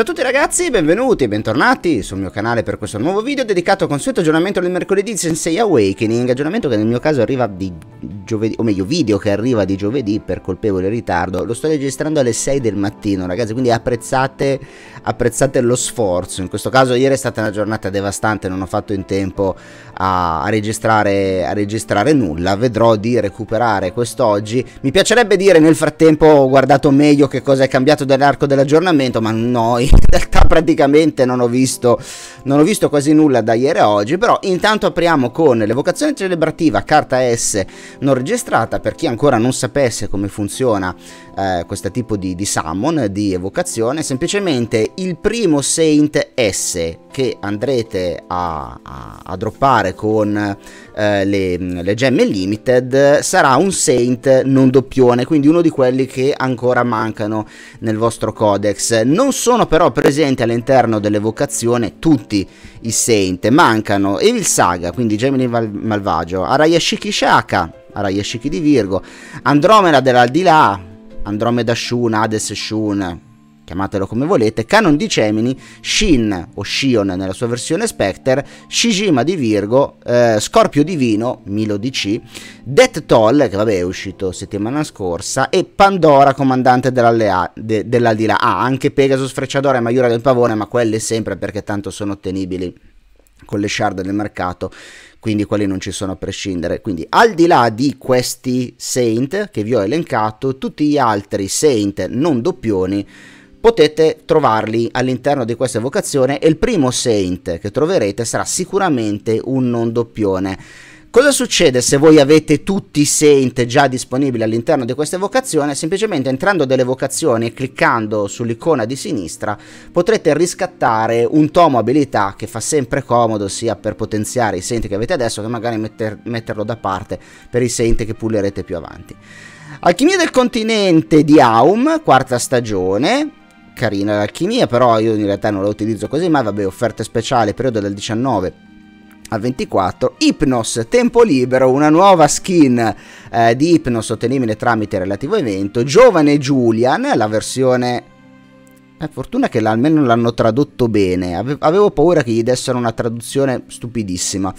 Ciao a tutti ragazzi, benvenuti e bentornati sul mio canale per questo nuovo video dedicato al consueto aggiornamento del mercoledì Sensei Awakening, aggiornamento che nel mio caso arriva di giovedì, o meglio video che arriva di giovedì per colpevole ritardo, lo sto registrando alle 6 del mattino ragazzi, quindi apprezzate, apprezzate lo sforzo, in questo caso ieri è stata una giornata devastante, non ho fatto in tempo a, a registrare, a registrare nulla, vedrò di recuperare quest'oggi, mi piacerebbe dire nel frattempo ho guardato meglio che cosa è cambiato dall'arco dell'aggiornamento, ma noi realtà praticamente non ho visto, non ho visto quasi nulla da ieri a oggi, però intanto apriamo con l'evocazione celebrativa carta S non registrata, per chi ancora non sapesse come funziona eh, questo tipo di, di summon, di evocazione, semplicemente il primo Saint S che andrete a, a, a droppare con eh, le, le, gemme limited sarà un saint non doppione quindi uno di quelli che ancora mancano nel vostro codex non sono però presenti all'interno dell'evocazione tutti i saint mancano Evil Saga quindi Gemini Val Malvagio Arayashiki Shaka Arayashiki di Virgo Andromeda dell'aldilà Andromeda Shun Hades Shun chiamatelo come volete, Canon di Cemini, Shin o Shion nella sua versione Spectre, Shijima di Virgo, eh, Scorpio Divino, Milo di C, Death Toll, che vabbè è uscito settimana scorsa, e Pandora, comandante dell'Aldilà. De, dell ah, anche Pegasus, Frecciadora e Maiura del Pavone, ma quelle sempre perché tanto sono ottenibili con le shard del mercato quindi quelli non ci sono a prescindere. Quindi al di là di questi Saint che vi ho elencato, tutti gli altri Saint non doppioni potete trovarli all'interno di questa evocazione e il primo Saint che troverete sarà sicuramente un non doppione. Cosa succede se voi avete tutti i Saint già disponibili all'interno di questa evocazione? Semplicemente entrando delle evocazioni e cliccando sull'icona di sinistra potrete riscattare un tomo abilità che fa sempre comodo sia per potenziare i Saint che avete adesso che magari metter metterlo da parte per i Saint che pullerete più avanti. Alchimia del continente di Aum, quarta stagione, carina l'alchimia, però io in realtà non la utilizzo così mai, vabbè, offerte speciali, periodo dal 19 al 24 Hypnos tempo libero una nuova skin eh, di Hypnos ottenibile tramite relativo evento giovane Julian la versione eh, fortuna che almeno l'hanno tradotto bene. Avevo paura che gli dessero una traduzione stupidissima.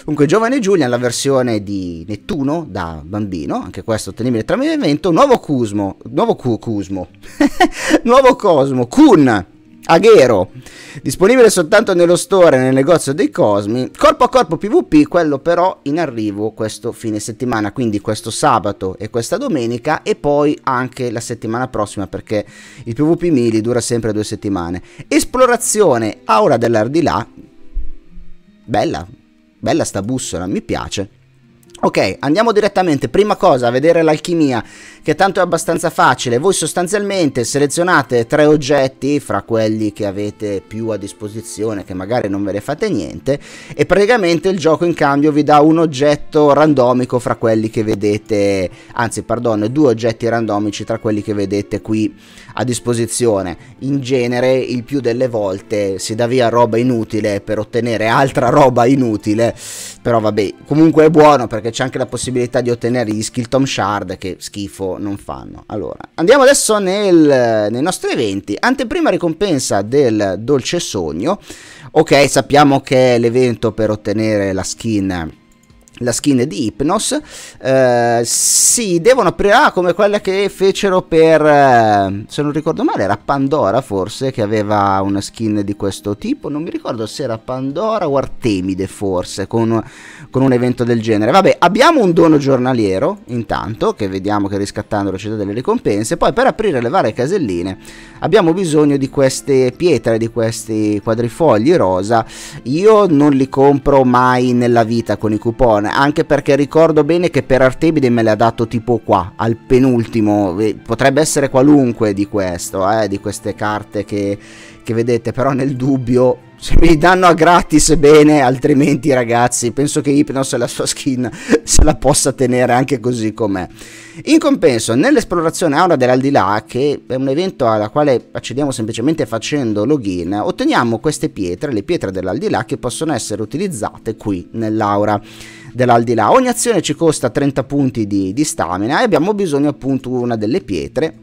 Comunque, Giovane Giulia, la versione di Nettuno da bambino, anche questo ottenibile tramite evento. Nuovo Cusmo, nuovo cu- Cusmo, nuovo Cosmo, Kun Aghero, disponibile soltanto nello store e nel negozio dei Cosmi, corpo a corpo PvP, quello però in arrivo questo fine settimana, quindi questo sabato e questa domenica e poi anche la settimana prossima perché il PvP Mili dura sempre due settimane. Esplorazione Aura dell'Ardilà, bella, bella sta bussola, mi piace. Ok, andiamo direttamente, prima cosa, a vedere l'alchimia, che tanto è abbastanza facile. Voi sostanzialmente selezionate tre oggetti fra quelli che avete più a disposizione, che magari non ve ne fate niente, e praticamente il gioco in cambio vi dà un oggetto randomico fra quelli che vedete, anzi, perdono, due oggetti randomici tra quelli che vedete qui a disposizione. In genere, il più delle volte si dà via roba inutile per ottenere altra roba inutile però vabbè, comunque è buono perché c'è anche la possibilità di ottenere gli skill Tom Shard che schifo non fanno. Allora, andiamo adesso nel, nei nostri eventi. Anteprima ricompensa del Dolce Sogno. Ok, sappiamo che è l'evento per ottenere la skin la skin di Hypnos eh, si devono aprire ah, come quella che fecero per eh, se non ricordo male era Pandora forse che aveva una skin di questo tipo non mi ricordo se era Pandora o Artemide forse con, con un evento del genere vabbè abbiamo un dono giornaliero intanto che vediamo che riscattando la città delle ricompense poi per aprire le varie caselline abbiamo bisogno di queste pietre di questi quadrifogli rosa io non li compro mai nella vita con i coupon Pokémon, cioè, anche perché ricordo bene che per Artebide me l'ha dato tipo qua, al penultimo, potrebbe essere qualunque di questo, eh, di queste carte che che vedete, però nel dubbio se mi danno a gratis bene, altrimenti ragazzi, penso che Hypnos e la sua skin se la possa tenere anche così com'è. In compenso, nell'esplorazione Aura dell'Aldilà, che è un evento alla quale accediamo semplicemente facendo login, otteniamo queste pietre, le pietre dell'Aldilà, che possono essere utilizzate qui nell'Aura dell'Aldilà. Ogni azione ci costa 30 punti di, di stamina e abbiamo bisogno appunto una delle pietre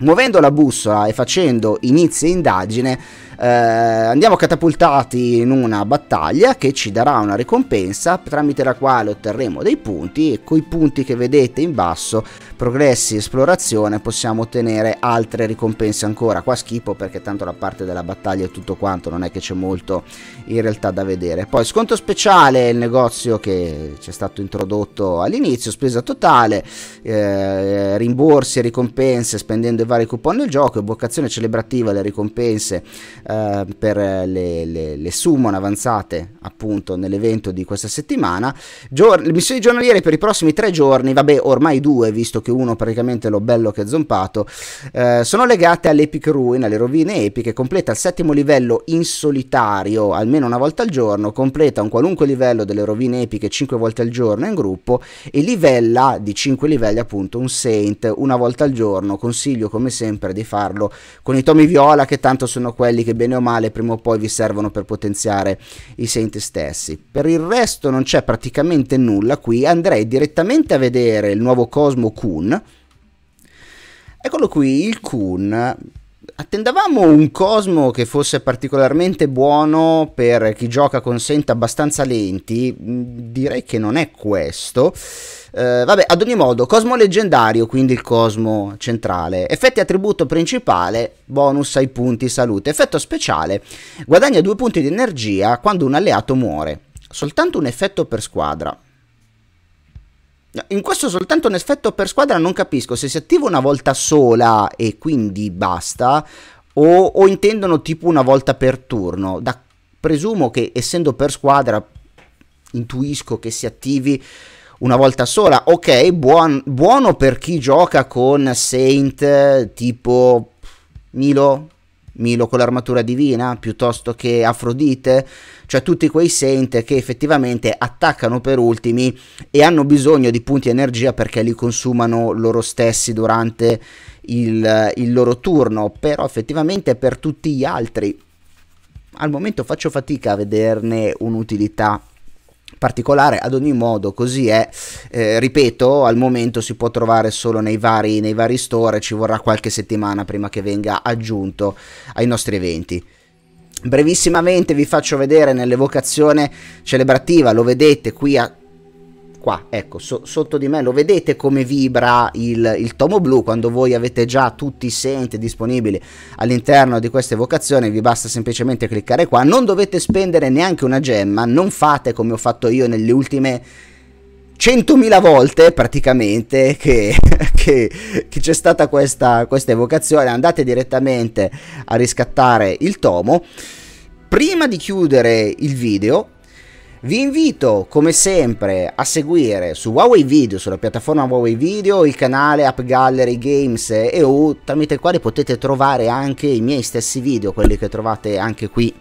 Muovendo la bussola e facendo inizio indagine eh, andiamo catapultati in una battaglia che ci darà una ricompensa tramite la quale otterremo dei punti e coi punti che vedete in basso, progressi, esplorazione, possiamo ottenere altre ricompense ancora. Qua schifo perché tanto la parte della battaglia e tutto quanto non è che c'è molto in realtà da vedere. Poi sconto speciale il negozio che ci è stato introdotto all'inizio, spesa totale, eh, rimborsi e ricompense spendendo i vari coupon del gioco, evocazione celebrativa, le ricompense eh, per le, le, le, summon avanzate appunto nell'evento di questa settimana. Gior- le missioni giornaliere per i prossimi tre giorni, vabbè ormai due visto che uno praticamente l'ho bello che è zompato, eh, sono legate all'Epic Ruin, alle rovine epiche, completa il settimo livello in solitario almeno una volta al giorno, completa un qualunque livello delle rovine epiche 5 volte al giorno in gruppo e livella di 5 livelli appunto un Saint una volta al giorno, consiglio come sempre di farlo con i tomi viola che tanto sono quelli che bene o male prima o poi vi servono per potenziare i senti stessi. Per il resto non c'è praticamente nulla qui, andrei direttamente a vedere il nuovo Cosmo Kun. Eccolo qui, il Kun Attendavamo un Cosmo che fosse particolarmente buono per chi gioca con sente abbastanza lenti, mm, direi che non è questo. Eh, vabbè, ad ogni modo, Cosmo leggendario, quindi il Cosmo centrale. Effetti attributo principale, bonus ai punti salute. Effetto speciale, guadagna due punti di energia quando un alleato muore. Soltanto un effetto per squadra. In questo soltanto un effetto per squadra non capisco se si attiva una volta sola e quindi basta o, o intendono tipo una volta per turno. Da, presumo che essendo per squadra intuisco che si attivi una volta sola. Ok, buon, buono per chi gioca con Saint tipo Milo, Milo con l'armatura divina piuttosto che Afrodite, cioè tutti quei saint che effettivamente attaccano per ultimi e hanno bisogno di punti energia perché li consumano loro stessi durante il, il loro turno, però effettivamente per tutti gli altri al momento faccio fatica a vederne un'utilità particolare, ad ogni modo così è, eh, ripeto, al momento si può trovare solo nei vari, nei vari store, ci vorrà qualche settimana prima che venga aggiunto ai nostri eventi. Brevissimamente vi faccio vedere nell'evocazione celebrativa, lo vedete qui a qua, ecco, so, sotto di me lo vedete come vibra il, il, tomo blu quando voi avete già tutti i senti disponibili all'interno di questa evocazione, vi basta semplicemente cliccare qua, non dovete spendere neanche una gemma, non fate come ho fatto io nelle ultime 100.000 volte praticamente che, che, che c'è stata questa, questa evocazione, andate direttamente a riscattare il tomo. Prima di chiudere il video vi invito come sempre a seguire su Huawei Video, sulla piattaforma Huawei Video, il canale App Gallery Games EU, eh, tramite il quale potete trovare anche i miei stessi video, quelli che trovate anche qui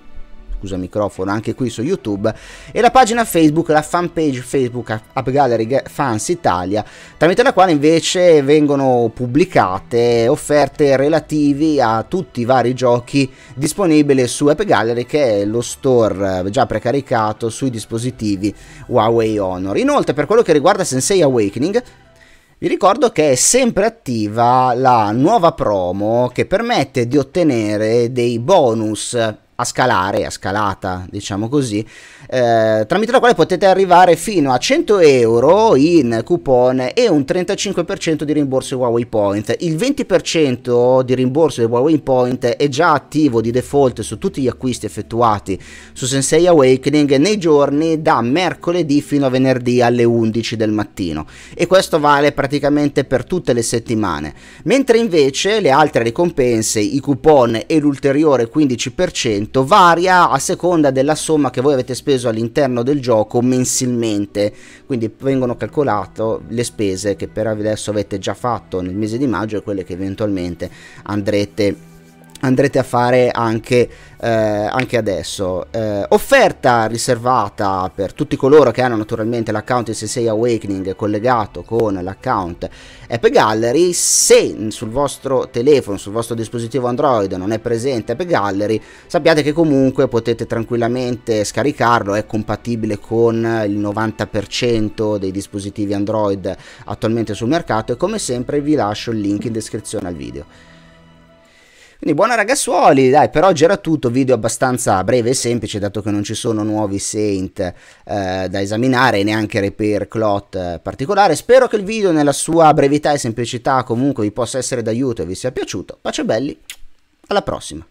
scusa microfono, anche qui su YouTube, e la pagina Facebook, la fanpage Facebook App Gallery Fans Italia, tramite la quale invece vengono pubblicate offerte relative a tutti i vari giochi disponibili su App Gallery, che è lo store eh, già precaricato sui dispositivi Huawei Honor. Inoltre, per quello che riguarda Sensei Awakening, vi ricordo che è sempre attiva la nuova promo che permette di ottenere dei bonus a scalare, a scalata, diciamo così, eh, tramite la quale potete arrivare fino a 100 euro in coupon e un 35% di rimborso Huawei Point. Il 20% di rimborso di Huawei Point è già attivo di default su tutti gli acquisti effettuati su Sensei Awakening nei giorni da mercoledì fino a venerdì alle 11 del mattino e questo vale praticamente per tutte le settimane, mentre invece le altre ricompense, i coupon e l'ulteriore 15% abbonamento varia a seconda della somma che voi avete speso all'interno del gioco mensilmente quindi vengono calcolate le spese che per adesso avete già fatto nel mese di maggio e quelle che eventualmente andrete andrete a fare anche, eh, anche adesso. Eh, offerta riservata per tutti coloro che hanno naturalmente l'account SSA Awakening collegato con l'account App Gallery. Se sul vostro telefono, sul vostro dispositivo Android non è presente App Gallery, sappiate che comunque potete tranquillamente scaricarlo, è compatibile con il 90% dei dispositivi Android attualmente sul mercato e come sempre vi lascio il link in descrizione al video. Quindi buona ragazzuoli, dai, per oggi era tutto, video abbastanza breve e semplice, dato che non ci sono nuovi Saint eh, da esaminare, neanche repair clot eh, particolare. Spero che il video nella sua brevità e semplicità comunque vi possa essere d'aiuto e vi sia piaciuto. Pace belli, alla prossima!